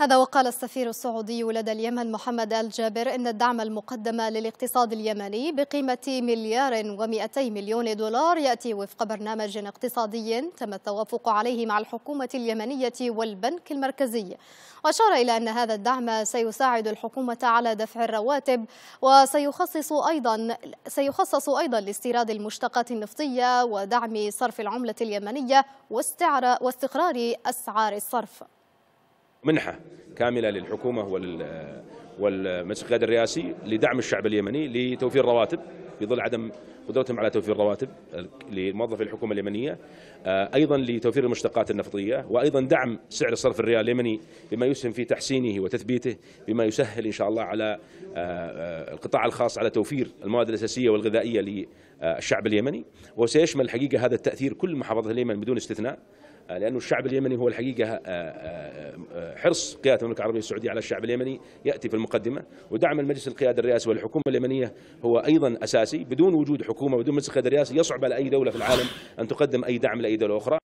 هذا وقال السفير السعودي لدى اليمن محمد الجابر إن الدعم المقدم للاقتصاد اليمني بقيمة مليار و200 مليون دولار يأتي وفق برنامج اقتصادي تم التوافق عليه مع الحكومة اليمنية والبنك المركزي وأشار إلى أن هذا الدعم سيساعد الحكومة على دفع الرواتب وسيخصص أيضا سيخصص أيضا لاستيراد المشتقات النفطية ودعم صرف العملة اليمنية واستقرار أسعار الصرف منحة كاملة للحكومة والمجلس القيادي الرئاسي لدعم الشعب اليمني لتوفير رواتب في ظل عدم قدرتهم على توفير رواتب لموظفي الحكومه اليمنيه آه، ايضا لتوفير المشتقات النفطيه وايضا دعم سعر صرف الريال اليمني بما يسهم في تحسينه وتثبيته بما يسهل ان شاء الله على آه، آه، القطاع الخاص على توفير المواد الاساسيه والغذائيه للشعب اليمني وسيشمل الحقيقه هذا التاثير كل محافظات اليمن بدون استثناء آه، لأن الشعب اليمني هو الحقيقة آه، آه، حرص قيادة المملكة العربية السعودية على الشعب اليمني يأتي في المقدمة ودعم المجلس القيادة الرئاسي والحكومة اليمنية هو أيضا أساسي بدون وجود حكومة بدون مجلس القيادة الرئاسي يصعب على أي دولة في العالم أن تقدم أي دعم لأي دولة أخرى